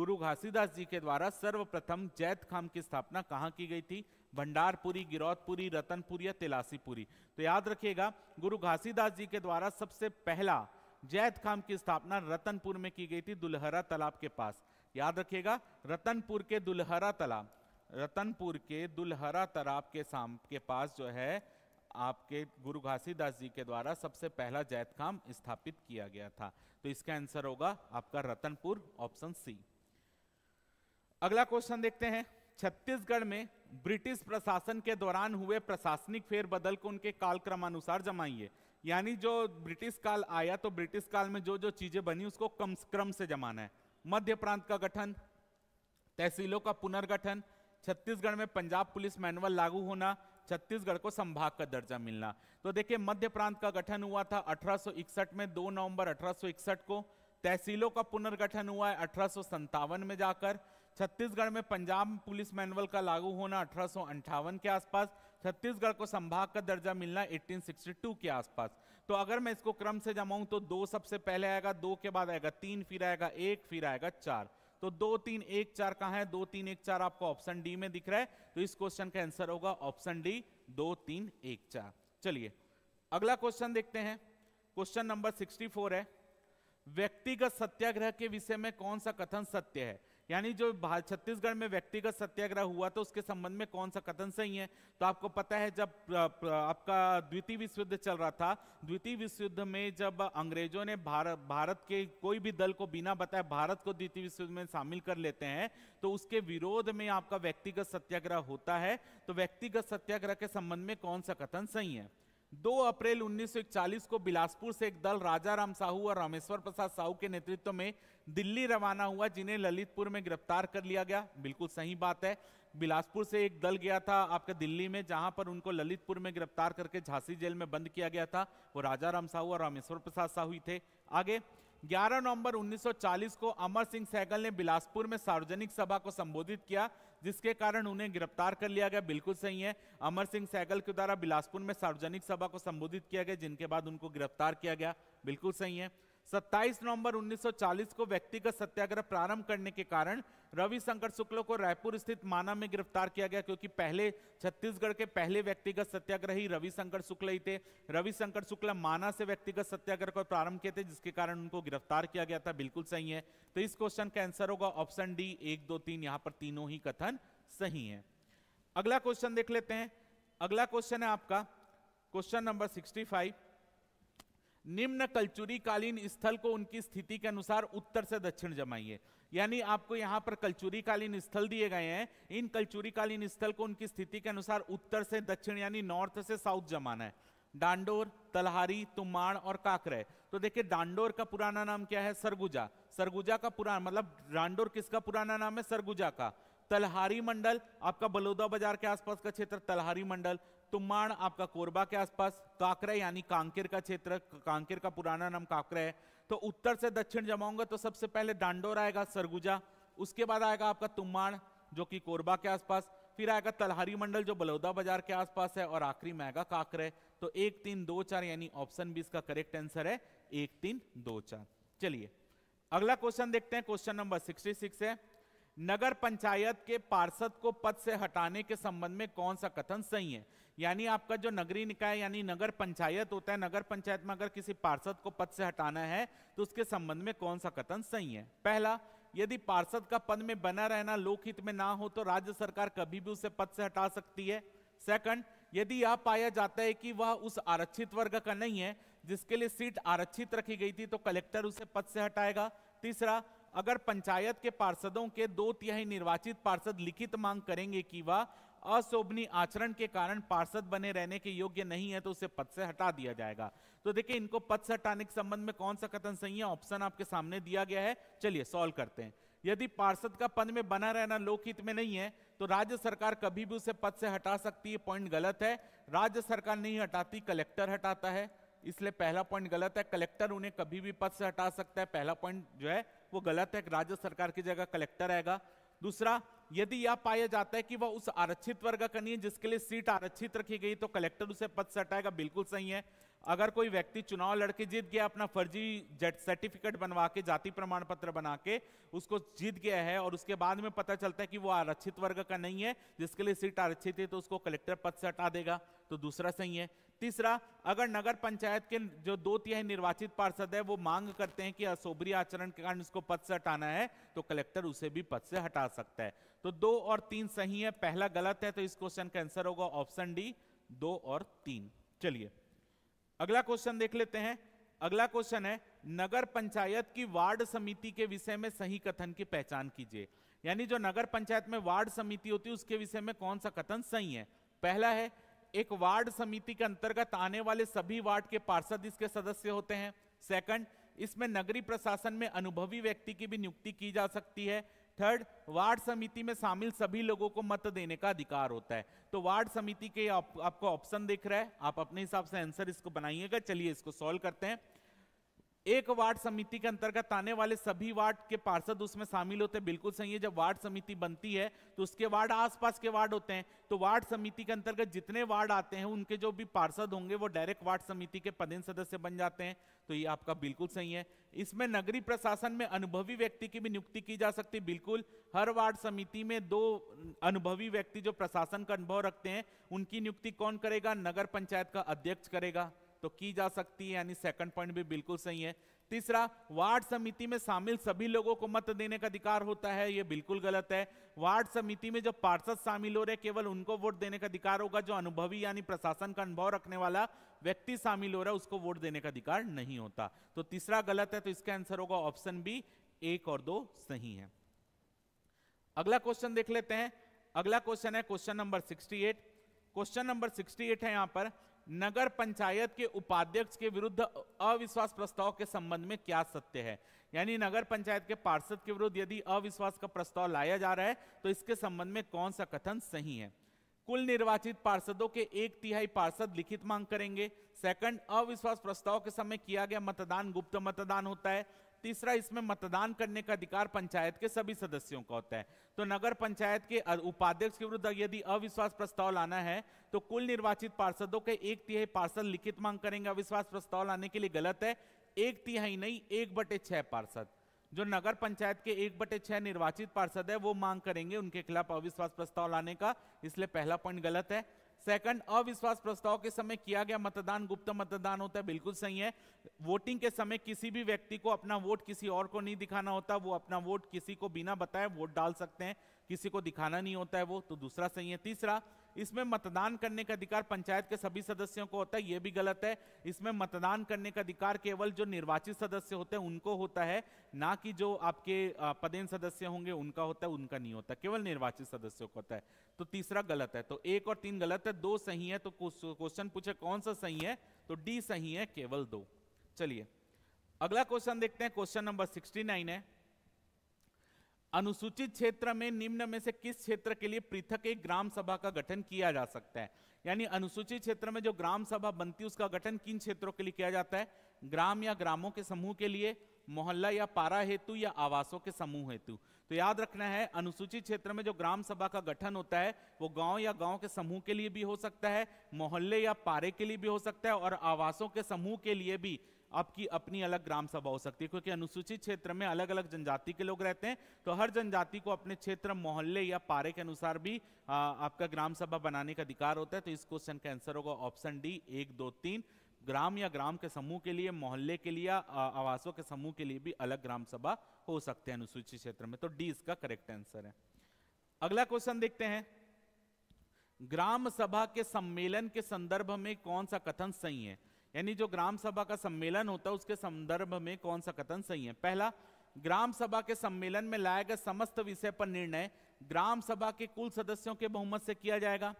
A: गुरु घासीदास जी के द्वारा सर्वप्रथम जैत खाम की स्थापना कहाँ की गई थी भंडारपुरी गिरौतपुरी रतनपुरी या तिलासीपुरी तो याद रखिएगा गुरु घासीदास जी के द्वारा सबसे पहला जैद खाम की स्थापना रतनपुर में की गई थी दुल्हरा तालाब के पास याद रखिएगा रतनपुर के दुल्हरा तालाब रतनपुर के दुल्हरा तालाब के साम के पास जो है आपके गुरु घासीदास जी के द्वारा सबसे पहला जैत खाम स्थापित किया गया था तो इसका आंसर होगा आपका रतनपुर ऑप्शन सी अगला क्वेश्चन देखते हैं छत्तीसगढ़ में ब्रिटिश प्रशासन के दौरान हुए प्रशासनिक फेरबदल को उनके कालक्रमानुसार जमाइए यानी जो ब्रिटिश काल आया तो ब्रिटिश काल में जो जो चीजें बनी उसको कम क्रम से जमाना है मध्य प्रांत का गठन तहसीलों का पुनर्गठन छत्तीसगढ़ में पंजाब पुलिस मैनुअल लागू होना छत्तीसगढ़ को संभाग का दर्जा मिलना तो देखिए मध्य प्रांत का गठन हुआ था 1861 में 2 नवंबर 1861 को तहसीलों का पुनर्गठन हुआ है अठारह में जाकर छत्तीसगढ़ में पंजाब पुलिस मैनुअल का लागू होना अठारह के आसपास छत्तीसगढ़ को संभाग का दर्जा मिलना 1862 के आसपास तो अगर मैं इसको क्रम से जमाऊं तो दो सबसे पहले आएगा दो के बाद आएगा तीन फिर आएगा एक फिर आएगा चार तो दो तीन एक चार कहा है दो तीन एक चार आपको ऑप्शन डी में दिख रहा है तो इस क्वेश्चन का आंसर होगा ऑप्शन डी दो तीन एक चार चलिए अगला क्वेश्चन देखते हैं क्वेश्चन नंबर 64 है व्यक्तिगत सत्याग्रह के विषय में कौन सा कथन सत्य है यानी जो छत्तीसगढ़ में व्यक्तिगत सत्याग्रह हुआ तो उसके संबंध में कौन सा कथन सही है तो आपको पता है जब आपका द्वितीय विश्व युद्ध चल रहा था द्वितीय विश्व युद्ध में जब अंग्रेजों ने भारत भारत के कोई भी दल को बिना बताए भारत को द्वितीय विश्व युद्ध में शामिल कर लेते हैं तो उसके विरोध में आपका व्यक्तिगत सत्याग्रह होता है तो व्यक्तिगत सत्याग्रह के संबंध में कौन सा कथन सही है दो अप्रैल 1940 को बिलासपुर से एक दल राजाराम साहू और रामेश्वर प्रसाद साहू के नेतृत्व में दिल्ली रवाना हुआ जिन्हें ललितपुर में गिरफ्तार कर लिया गया बिल्कुल सही बात है बिलासपुर से एक दल गया था आपके दिल्ली में जहां पर उनको ललितपुर में गिरफ्तार करके झांसी जेल में बंद किया गया था वो राजाराम साहू और रामेश्वर प्रसाद साहू ही थे आगे 11 नवंबर 1940 को अमर सिंह सहगल ने बिलासपुर में सार्वजनिक सभा को संबोधित किया जिसके कारण उन्हें गिरफ्तार कर लिया गया बिल्कुल सही है अमर सिंह सहगल के द्वारा बिलासपुर में सार्वजनिक सभा को संबोधित किया गया जिनके बाद उनको गिरफ्तार किया गया बिल्कुल सही है 27 नवंबर 1940 को व्यक्तिगत सत्याग्रह प्रारंभ करने के कारण रविशंकर शुक्ल को रायपुर स्थित माना में गिरफ्तार किया गया क्योंकि पहले छत्तीसगढ़ के पहले व्यक्तिगत सत्याग्रही रविशंकर शुक्ल ही थे रविशंकर शुक्ल माना से व्यक्तिगत सत्याग्रह को प्रारंभ किए थे जिसके कारण उनको गिरफ्तार किया गया था बिल्कुल सही है तो इस क्वेश्चन का आंसर होगा ऑप्शन डी एक दो तीन यहां पर तीनों ही कथन सही है अगला क्वेश्चन देख लेते हैं अगला क्वेश्चन है आपका क्वेश्चन नंबर सिक्सटी फाइव निम्न कलचुरी कालीन स्थल को उनकी स्थिति के अनुसार उत्तर से दक्षिण जमाइए यानी आपको यहाँ पर कलचुरी कालीन स्थल दिए गए हैं इन कलचुरी कालीन स्थल को उनकी स्थिति के अनुसार उत्तर से दक्षिण यानी नॉर्थ से साउथ जमाना है डांडोर तलहारी तुमाण और काकरे तो देखिए डांडोर का पुराना नाम क्या है सरगुजा सरगुजा का पुराना मतलब डांडोर किसका पुराना नाम है सरगुजा का तलहारी मंडल आपका बलौदा बाजार के आसपास का क्षेत्र तलहारी मंडल तुम्माण आपका कोरबा के आसपास काकरा यानी कांकेर का क्षेत्र कांकेर का पुराना नाम काकरा है तो उत्तर से दक्षिण जमाऊंगा तो सबसे पहले डांडोर आएगा सरगुजा उसके बाद आएगा आपका तुम्माण जो कि कोरबा के आसपास फिर आएगा तलहारी मंडल जो बलौदा बाजार के आसपास है और आखिरी में आएगा काकरे तो एक तीन दो चार यानी ऑप्शन बी इसका करेक्ट आंसर है एक तीन दो चार चलिए अगला क्वेश्चन देखते हैं क्वेश्चन नंबर सिक्सटी सिक्स है नगर पंचायत के पार्षद को पद से हटाने के संबंध में कौन सा कथन सही है यानी आपका जो नगरीय निकाय यानी नगर पंचायत होता है नगर पंचायत में अगर किसी पार्षद को पद से हटाना है तो उसके संबंध में कौन सा कथन सही है पहला यदि पार्षद का पद में बना रहना लोकहित में ना हो तो राज्य सरकार कभी भी उसे पद से हटा सकती है सेकंड यदि यह पाया जाता है कि वह उस आरक्षित वर्ग का नहीं है जिसके लिए सीट आरक्षित रखी गई थी तो कलेक्टर उसे पद से हटाएगा तीसरा अगर पंचायत के पार्षदों के दो तिहाई निर्वाचित पार्षद लिखित मांग करेंगे कि वह अशोभनीय आचरण के कारण पार्षद बने रहने के योग्य नहीं है तो उसे पद से हटा दिया जाएगा तो देखिए इनको पद से हटाने के संबंध में कौन सा कथन सही है ऑप्शन आपके सामने दिया गया है चलिए सॉल्व करते हैं यदि पार्षद का पद में बना रहना लोकहित में नहीं है तो राज्य सरकार कभी भी उसे पद से हटा सकती है पॉइंट गलत है राज्य सरकार नहीं हटाती कलेक्टर हटाता है इसलिए पहला पॉइंट गलत है कलेक्टर उन्हें कभी भी पद से हटा सकता है पहला पॉइंट जो है वो गलत है राज्य सरकार की जगह कलेक्टर आएगा दूसरा यदि यह पाया जाता है कि वह उस आरक्षित वर्ग का नहीं है जिसके लिए सीट आरक्षित रखी गई तो कलेक्टर उसे पद से हटाएगा बिल्कुल सही है अगर कोई व्यक्ति चुनाव लड़के जीत गया अपना फर्जी जेट सर्टिफिकेट बनवा के जाति प्रमाण पत्र बना के उसको जीत गया है और उसके बाद में पता चलता है कि वो आरक्षित वर्ग का नहीं है जिसके लिए सीट आरक्षित है तो उसको कलेक्टर पद से हटा देगा तो दूसरा सही है तीसरा अगर नगर पंचायत के जो दो तिहाई निर्वाचित पार्षद है वो मांग करते हैं कि असोबरी आचरण के कारण इसको पद से हटाना है तो कलेक्टर उसे भी पद से हटा सकता है तो दो और तीन सही है पहला गलत है तो इस क्वेश्चन का आंसर होगा ऑप्शन डी दो और तीन चलिए अगला क्वेश्चन देख लेते हैं अगला क्वेश्चन है नगर पंचायत की वार्ड समिति के विषय में सही कथन की पहचान कीजिए यानी जो नगर पंचायत में वार्ड समिति होती है उसके विषय में कौन सा कथन सही है पहला है एक वार्ड समिति के अंतर्गत आने वाले सभी वार्ड के पार्षद इसके सदस्य होते हैं सेकंड इसमें नगरी प्रशासन में अनुभवी व्यक्ति की भी नियुक्ति की जा सकती है थर्ड वार्ड समिति में शामिल सभी लोगों को मत देने का अधिकार होता है तो वार्ड समिति के आप, आपको ऑप्शन दिख रहा है आप अपने हिसाब से आंसर इसको बनाइएगा चलिए इसको सॉल्व करते हैं एक वार्ड समिति के अंतर्गत आने वाले सभी वार्ड के पार्षद उसमें शामिल होते हैं बिल्कुल सही है जब वार्ड समिति बनती है तो उसके वार्ड आसपास के वार्ड होते हैं तो वार्ड समिति के अंतर्गत जितने वार्ड आते हैं उनके जो भी पार्षद होंगे वो डायरेक्ट वार्ड समिति के पदेन सदस्य बन जाते हैं तो ये आपका बिल्कुल सही है इसमें नगरीय प्रशासन में अनुभवी व्यक्ति की भी नियुक्ति की जा सकती बिल्कुल हर वार्ड समिति में दो अनुभवी व्यक्ति जो प्रशासन का अनुभव रखते हैं उनकी नियुक्ति कौन करेगा नगर पंचायत का अध्यक्ष करेगा तो की जा सकती है यानी सेकंड पॉइंट भी बिल्कुल सही है तीसरा वार्ड समिति में शामिल सभी लोगों को मत देने का अधिकार होता है ये बिल्कुल गलत है वार्ड समिति में जो पार्षद शामिल हो रहे केवल उनको वोट देने का अधिकार होगा जो अनुभवी यानी प्रशासन का अनुभव रखने वाला व्यक्ति शामिल हो रहा है उसको वोट देने का अधिकार नहीं होता तो तीसरा गलत है तो इसका आंसर होगा ऑप्शन बी एक और दो सही है अगला क्वेश्चन देख लेते हैं अगला क्वेश्चन है question number sixty question number sixty है यहां पर नगर पंचायत के उपाध्यक्ष के विरुद्ध अविश्वास प्रस्ताव के संबंध में क्या सत्य है यानी नगर पंचायत के पार्षद के विरुद्ध यदि अविश्वास का प्रस्ताव लाया जा रहा है तो इसके संबंध में कौन सा कथन सही है कुल निर्वाचित पार्षदों के एक तिहाई पार्षद लिखित मांग करेंगे सेकंड अविश्वास प्रस्ताव के समय किया गया मतदान गुप्त मतदान होता है तीसरा इसमें मतदान करने का अधिकार पंचायत के सभी सदस्यों का होता है तो नगर पंचायत के उपाध्यक्ष के विरुद्ध यदि अविश्वास प्रस्ताव लाना है तो कुल निर्वाचित पार्षदों के एक तिहाई पार्षद लिखित मांग करेंगे अविश्वास प्रस्ताव लाने के लिए गलत है एक तिहाई नहीं एक बटे छह पार्षद जो नगर पंचायत के एक बटे छह निर्वाचित पार्षद है वो मांग करेंगे उनके खिलाफ अविश्वास प्रस्ताव लाने का इसलिए पहला पॉइंट गलत है सेकंड अविश्वास प्रस्ताव के समय किया गया मतदान गुप्त मतदान होता है बिल्कुल सही है वोटिंग के समय किसी भी व्यक्ति को अपना वोट किसी और को नहीं दिखाना होता वो अपना वोट किसी को बिना बताए वोट डाल सकते हैं किसी को दिखाना नहीं होता है वो तो दूसरा सही है तीसरा इसमें मतदान करने का अधिकार पंचायत के सभी सदस्यों को होता है ये भी गलत है इसमें मतदान करने का अधिकार केवल जो निर्वाचित सदस्य होते हैं उनको होता है ना कि जो आपके पदेन सदस्य होंगे उनका होता है उनका नहीं होता केवल निर्वाचित सदस्यों को होता है तो तीसरा गलत है तो एक और तीन गलत है दो सही है तो क्वेश्चन पूछे कौन सा सही है तो डी सही है केवल दो चलिए अगला क्वेश्चन देखते हैं क्वेश्चन नंबर सिक्सटी नाइन है अनुसूचित क्षेत्र में निम्न में से किस क्षेत्र के लिए पृथक एक ग्राम सभा का गठन किया जा सकता है यानी अनुसूचित क्षेत्र में जो ग्राम सभा बनती है उसका गठन किन क्षेत्रों के लिए किया जाता है ग्राम या ग्रामों के समूह के लिए मोहल्ला या पारा हेतु या आवासों के समूह हेतु तो याद रखना है अनुसूचित क्षेत्र में जो ग्राम सभा का गठन होता है वो गांव या गांव के समूह के लिए भी हो सकता है मोहल्ले या पारे के लिए भी हो सकता है और आवासों के समूह के लिए भी आपकी अपनी अलग ग्राम सभा हो सकती है क्योंकि अनुसूचित क्षेत्र में अलग अलग जनजाति के लोग रहते हैं तो हर जनजाति को अपने क्षेत्र मोहल्ले या पारे के अनुसार भी आ, आपका ग्राम सभा बनाने का अधिकार होता है तो इस क्वेश्चन का आंसर होगा ऑप्शन डी एक दो तीन ग्राम या ग्राम के समूह के लिए मोहल्ले के लिए आवासों के समूह के लिए भी अलग ग्राम सभा हो सकते हैं अनुसूचित क्षेत्र में तो डी इसका करेक्ट आंसर है अगला क्वेश्चन देखते हैं ग्राम सभा के सम्मेलन के संदर्भ में कौन सा कथन सही है यानी जो ग्राम सभा का सम्मेलन होता है उसके संदर्भ में कौन सा कथन सही है पहला ग्राम सभा के सम्मेलन में लाए गए समस्त विषय पर निर्णय ग्राम सभा के कुल सदस्यों के बहुमत से किया जाएगा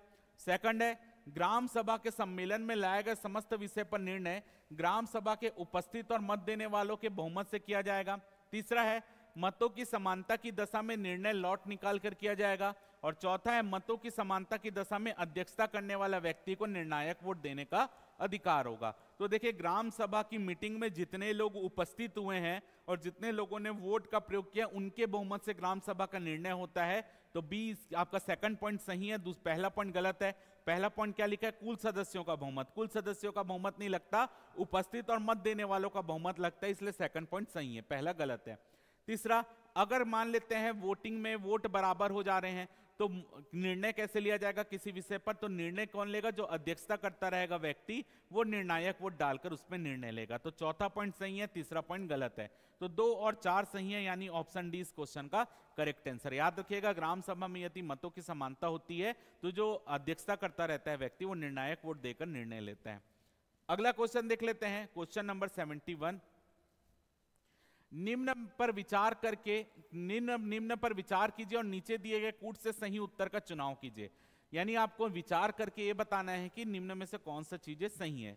A: सेकंड है ग्राम सभा के सम्मेलन में लाए गए समस्त विषय पर निर्णय ग्राम सभा के उपस्थित और मत देने वालों के बहुमत से किया जाएगा तीसरा है मतों की समानता की दशा में निर्णय लौट निकाल कर किया जाएगा और चौथा है मतों की समानता की दशा में अध्यक्षता करने वाला व्यक्ति को निर्णायक वोट देने का अधिकार होगा तो देखिए ग्राम सभा की मीटिंग में जितने लोग उपस्थित हुए हैं और जितने लोगों ने वोट का प्रयोग किया उनके बहुमत से ग्राम सभा का निर्णय होता है तो बी आपका सेकंड पॉइंट सही है पहला पॉइंट गलत है पहला पॉइंट क्या लिखा है कुल सदस्यों का बहुमत कुल सदस्यों का बहुमत नहीं लगता उपस्थित और मत देने वालों का बहुमत लगता है इसलिए सेकंड पॉइंट सही है पहला गलत है तीसरा अगर मान लेते हैं वोटिंग में वोट बराबर हो जा रहे हैं तो निर्णय कैसे लिया जाएगा किसी विषय पर तो निर्णय कौन लेगा जो अध्यक्षता करता रहेगा व्यक्ति वो निर्णायक वोट डालकर उसमें निर्णय लेगा तो चौथा पॉइंट सही है तीसरा पॉइंट गलत है तो दो और चार सही है यानी ऑप्शन डी इस क्वेश्चन का करेक्ट आंसर याद रखिएगा ग्राम सभा में यदि मतों की समानता होती है तो जो अध्यक्षता करता रहता है व्यक्ति वो निर्णायक वोट देकर निर्णय लेता है अगला क्वेश्चन देख लेते हैं क्वेश्चन नंबर सेवेंटी वन निम्न पर विचार करके निम्न निम्न पर विचार कीजिए और नीचे दिए गए कूट से सही उत्तर का चुनाव कीजिए यानी आपको विचार करके ये बताना है कि निम्न में से कौन सा चीजें सही है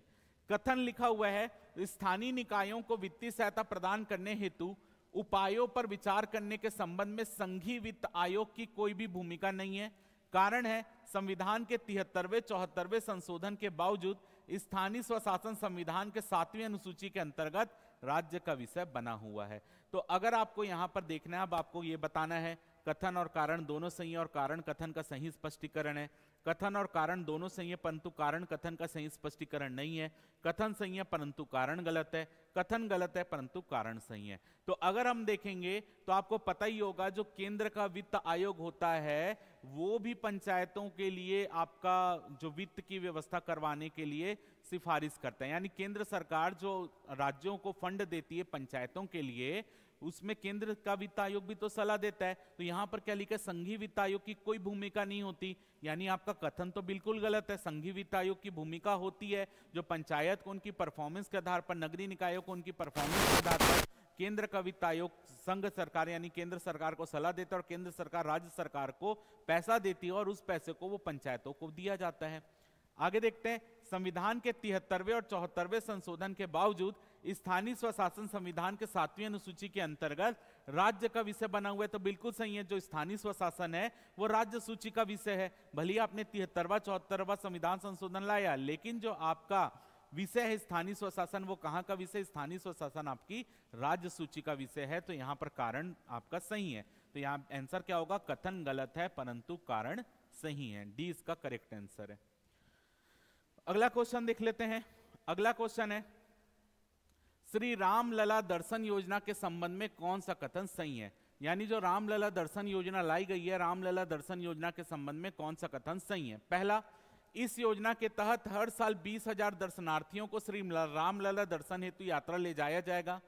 A: कथन लिखा हुआ है स्थानीय निकायों को वित्तीय सहायता प्रदान करने हेतु उपायों पर विचार करने के संबंध में संघीय वित्त आयोग की कोई भी भूमिका नहीं है कारण है संविधान के तिहत्तरवे चौहत्तरवे संशोधन के बावजूद स्थानीय स्वशासन संविधान के सातवीं अनुसूची के अंतर्गत राज्य का विषय बना हुआ है तो अगर आपको यहाँ पर देखना है अब आपको ये बताना है कथन और कारण दोनों सही है और कारण कथन का सही स्पष्टीकरण है कथन और कारण दोनों सही है परंतु कारण कथन का सही स्पष्टीकरण नहीं है कथन सही है परंतु कारण गलत है कथन गलत है परंतु कारण सही है तो अगर हम देखेंगे तो आपको पता ही होगा जो केंद्र का वित्त आयोग होता है वो भी पंचायतों के लिए आपका जो वित्त की व्यवस्था करवाने के लिए सिफारिश करता है यानी केंद्र सरकार जो राज्यों को फंड देती है पंचायतों के लिए उसमें केंद्र का वित्त आयोग भी तो सलाह देता है तो यहाँ पर क्या लिखा है संघीय वित्त आयोग की कोई भूमिका नहीं होती यानी आपका कथन तो बिल्कुल गलत है संघीय वित्त आयोग की भूमिका होती है जो पंचायत को उनकी परफॉर्मेंस के आधार पर नगरीय निकायों को उनकी परफॉर्मेंस के आधार पर केंद्र का वित्त आयोग संघ सरकार यानी केंद्र सरकार को सलाह देता है और केंद्र सरकार राज्य सरकार को पैसा देती है और उस पैसे को वो पंचायतों को दिया जाता है आगे देखते हैं संविधान के तिहत्तरवे और चौहत्तरवे संशोधन के बावजूद स्थानीय स्वशासन संविधान के सातवीं अनुसूची के अंतर्गत राज्य का विषय बना हुआ है तो बिल्कुल सही है जो स्थानीय स्वशासन है वो राज्य सूची का विषय है भले आपने तिहत्तरवा चौहत्तरवा संविधान संशोधन लाया लेकिन जो आपका विषय है स्थानीय स्वशासन वो कहाँ का विषय स्थानीय स्वशासन आपकी राज्य सूची का विषय है तो यहाँ पर कारण आपका सही है तो यहाँ आंसर क्या होगा कथन गलत है परंतु कारण सही है डी इसका करेक्ट आंसर है अगला क्वेश्चन देख लेते हैं अगला क्वेश्चन है श्री रामलला दर्शन योजना के संबंध में कौन सा कथन सही है यानी जो रामलला दर्शन योजना लाई गई है रामलला दर्शन योजना के संबंध में कौन सा कथन सही है पहला इस योजना के तहत हर साल बीस हजार दर्शनार्थियों को श्री रामलला दर्शन हेतु यात्रा ले जाया जाएगा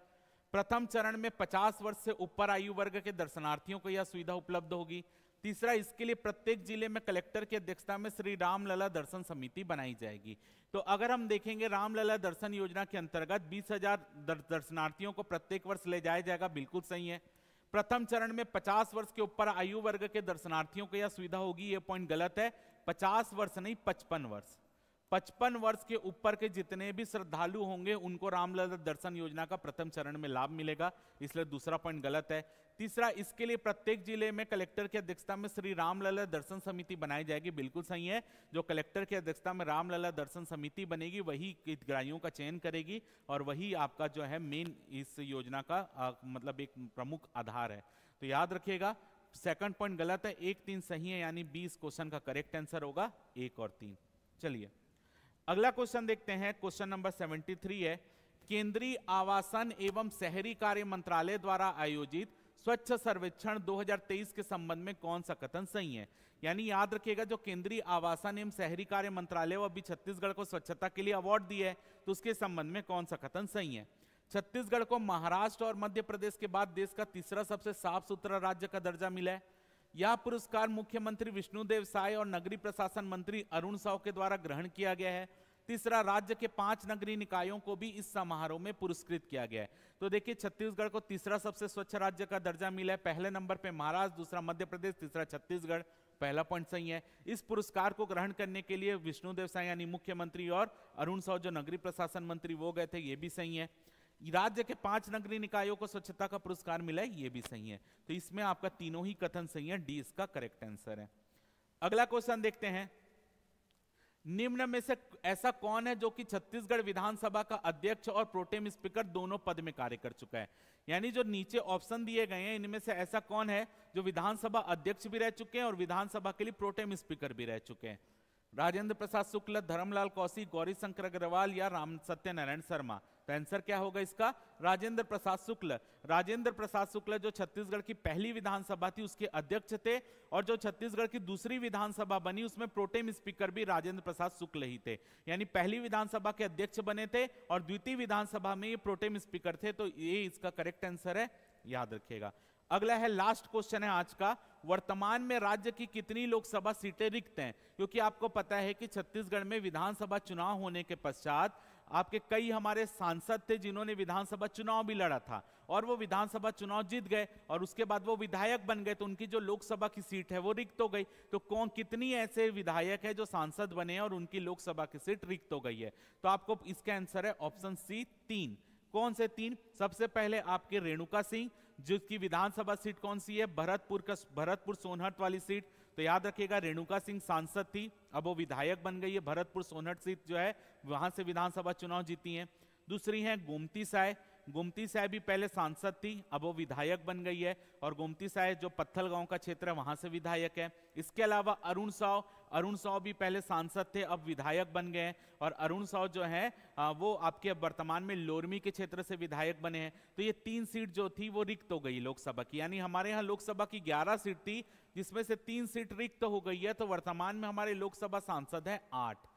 A: प्रथम चरण में 50 वर्ष से ऊपर आयु वर्ग के दर्शनार्थियों को यह सुविधा उपलब्ध होगी तीसरा इसके लिए प्रत्येक जिले में कलेक्टर की अध्यक्षता में श्री रामलला दर्शन समिति बनाई जाएगी तो अगर हम देखेंगे रामलला दर्शन योजना के अंतर्गत बीस हजार दर्शनार्थियों को प्रत्येक वर्ष ले जाया जाएगा बिल्कुल सही है प्रथम चरण में 50 वर्ष के ऊपर आयु वर्ग के दर्शनार्थियों को यह सुविधा होगी यह पॉइंट गलत है पचास वर्ष नहीं पचपन वर्ष पचपन वर्ष के ऊपर के जितने भी श्रद्धालु होंगे उनको रामलला दर्शन योजना का प्रथम चरण में लाभ मिलेगा इसलिए दूसरा पॉइंट गलत है तीसरा इसके लिए प्रत्येक जिले में कलेक्टर की अध्यक्षता में श्री रामलला दर्शन समिति बनाई जाएगी बिल्कुल सही है जो कलेक्टर की अध्यक्षता में रामलला दर्शन समिति बनेगी वही हितग्राहियों का चयन करेगी और वही आपका जो है मेन इस योजना का आ, मतलब एक प्रमुख आधार है तो याद रखिएगा सेकंड पॉइंट गलत है एक तीन सही है यानी बीस क्वेश्चन का करेक्ट आंसर होगा एक और तीन चलिए अगला क्वेश्चन देखते हैं क्वेश्चन नंबर सेवेंटी थ्री है केंद्रीय आवासन एवं शहरी कार्य मंत्रालय द्वारा आयोजित स्वच्छ सर्वेक्षण 2023 के संबंध में कौन सा कथन सही है यानी याद रखिएगा जो केंद्रीय आवासन एवं शहरी कार्य मंत्रालय वो अभी छत्तीसगढ़ को स्वच्छता के लिए अवार्ड दिया है तो उसके संबंध में कौन सा कथन सही है छत्तीसगढ़ को महाराष्ट्र और मध्य प्रदेश के बाद देश का तीसरा सबसे साफ सुथरा राज्य का दर्जा मिला है यह पुरस्कार मुख्यमंत्री विष्णुदेव साय और नगरीय प्रशासन मंत्री अरुण साव के द्वारा ग्रहण किया गया है तीसरा राज्य के पांच नगरीय निकायों को भी इस समारोह में पुरस्कृत किया गया है तो देखिए छत्तीसगढ़ को तीसरा सबसे स्वच्छ राज्य का दर्जा मिला है पहले नंबर पे महाराष्ट्र दूसरा मध्य प्रदेश तीसरा छत्तीसगढ़ पहला पॉइंट सही है इस पुरस्कार को ग्रहण करने के लिए विष्णुदेव साय यानी मुख्यमंत्री और अरुण साहु जो नगरीय प्रशासन मंत्री वो गए थे ये भी सही है राज्य के पांच नगरीय निकायों को स्वच्छता का पुरस्कार मिला है ये भी सही है तो इसमें आपका तीनों ही कथन सही है डी इसका करेक्ट आंसर है अगला क्वेश्चन देखते हैं निम्न में से ऐसा कौन है जो कि छत्तीसगढ़ विधानसभा का अध्यक्ष और प्रोटेम स्पीकर दोनों पद में कार्य कर चुका है यानी जो नीचे ऑप्शन दिए गए हैं इनमें से ऐसा कौन है जो विधानसभा अध्यक्ष भी रह चुके हैं और विधानसभा के लिए प्रोटेम स्पीकर भी रह चुके हैं राजेंद्र प्रसाद शुक्ल धर्मलाल कौशिक गौरी शंकर अग्रवाल या राम सत्यनारायण शर्मा तो आंसर क्या होगा इसका राजेंद्र प्रसाद शुक्ल राजेंद्र प्रसाद शुक्ल जो छत्तीसगढ़ की पहली विधानसभा थी उसके अध्यक्ष थे और जो छत्तीसगढ़ की दूसरी विधानसभा बनी उसमें प्रोटेम स्पीकर भी राजेंद्र प्रसाद शुक्ल ही थे यानी पहली विधानसभा के अध्यक्ष बने थे और द्वितीय विधानसभा में ये प्रोटेम स्पीकर थे तो ये इसका करेक्ट आंसर है याद रखेगा अगला है लास्ट क्वेश्चन है आज का वर्तमान में राज्य की कितनी लोकसभा सीटें रिक्त हैं क्योंकि आपको पता है कि छत्तीसगढ़ में विधानसभा चुनाव होने के पश्चात आपके कई हमारे सांसद थे जिन्होंने विधानसभा चुनाव भी लड़ा था और वो विधानसभा चुनाव जीत गए और उसके बाद वो विधायक बन गए तो उनकी जो लोकसभा की सीट है वो रिक्त हो गई तो कौन कितनी ऐसे विधायक है जो सांसद बने और उनकी लोकसभा की सीट रिक्त हो गई है तो आपको इसका आंसर है ऑप्शन सी तीन कौन से तीन सबसे पहले आपके रेणुका सिंह जिसकी विधानसभा सीट कौन सी है भरतपुर का भरतपुर सोनहट वाली सीट तो याद रखिएगा रेणुका सिंह सांसद थी अब वो विधायक बन गई है भरतपुर सोनट सीट जो है वहां से विधानसभा चुनाव जीती है दूसरी है गोमती साय गोमती साय भी पहले सांसद थी अब वो विधायक बन गई है और गोमती साय जो पत्थल गांव का क्षेत्र है वहां से विधायक है इसके अलावा अरुण साव अरुण साव भी पहले सांसद थे अब विधायक बन गए और अरुण साव जो है वो आपके वर्तमान में लोरमी के क्षेत्र से विधायक बने हैं तो ये तीन सीट जो थी वो रिक्त हो गई लोकसभा की यानी हमारे यहाँ लोकसभा की ग्यारह सीट थी जिसमें से तीन सीट रिक्त हो गई है तो वर्तमान में हमारे लोकसभा सांसद है आठ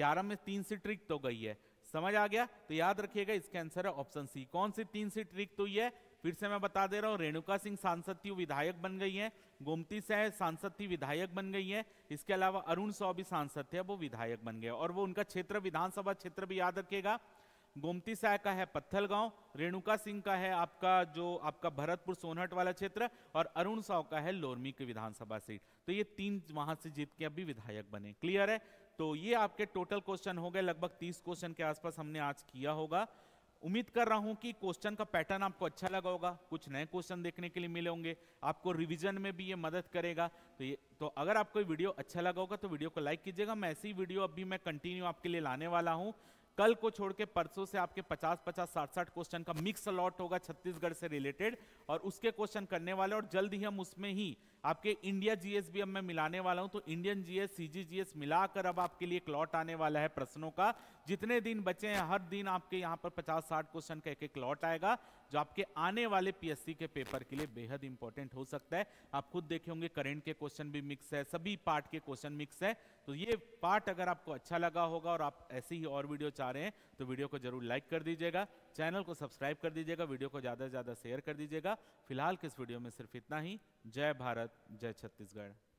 A: ग्यारह में तीन सीट रिक्त हो गई है समझ आ गया तो याद रखिएगा इसका आंसर है ऑप्शन सी कौन सी तीन सीट रिक्त हुई है फिर से मैं बता दे रहा हूँ रेणुका सिंह सांसद थी विधायक बन गई है गोमती सह सांसद थी विधायक बन गई है इसके अलावा अरुण सौ भी सांसद थे वो विधायक बन गए और वो उनका क्षेत्र विधानसभा क्षेत्र भी याद रखेगा गोमती साय का है पत्थल गांव रेणुका सिंह का है आपका जो आपका भरतपुर सोनहट वाला क्षेत्र और अरुण साव का है लोरमी की विधानसभा सीट तो ये तीन वहां से जीत के अभी विधायक बने क्लियर है तो ये आपके टोटल क्वेश्चन हो गए लगभग तीस क्वेश्चन के आसपास हमने आज किया होगा उम्मीद कर रहा हूं कि क्वेश्चन का पैटर्न आपको अच्छा लगा होगा कुछ नए क्वेश्चन देखने के लिए मिले होंगे आपको रिवीजन में भी ये मदद करेगा तो ये तो अगर आपको वीडियो अच्छा लगा होगा तो वीडियो को लाइक कीजिएगा मैं ऐसी वीडियो अभी मैं कंटिन्यू आपके लिए लाने वाला हूँ कल को छोड़ के परसों से आपके 50 50 साठ साठ क्वेश्चन का मिक्स अलॉट होगा छत्तीसगढ़ से रिलेटेड और उसके क्वेश्चन करने वाले और जल्द ही हम उसमें ही आपके इंडिया जीएस भी अब मैं मिलाने वाला हूं तो इंडियन जीएस सीजीजीएस मिलाकर अब आपके लिए क्लॉट आने वाला है प्रश्नों का जितने दिन बचे हैं हर दिन आपके यहाँ पर पचास साठ क्वेश्चन का एक एक क्लॉट आएगा जो आपके आने वाले पीएससी के पेपर के लिए बेहद इंपॉर्टेंट हो सकता है आप खुद देखे होंगे करेंट के क्वेश्चन भी मिक्स है सभी पार्ट के क्वेश्चन मिक्स है तो ये पार्ट अगर आपको अच्छा लगा होगा और आप ऐसे ही और वीडियो चाह रहे हैं तो वीडियो को जरूर लाइक कर दीजिएगा चैनल को सब्सक्राइब कर दीजिएगा वीडियो को ज़्यादा से ज़्यादा शेयर कर दीजिएगा फिलहाल किस वीडियो में सिर्फ इतना ही जय भारत जय छत्तीसगढ़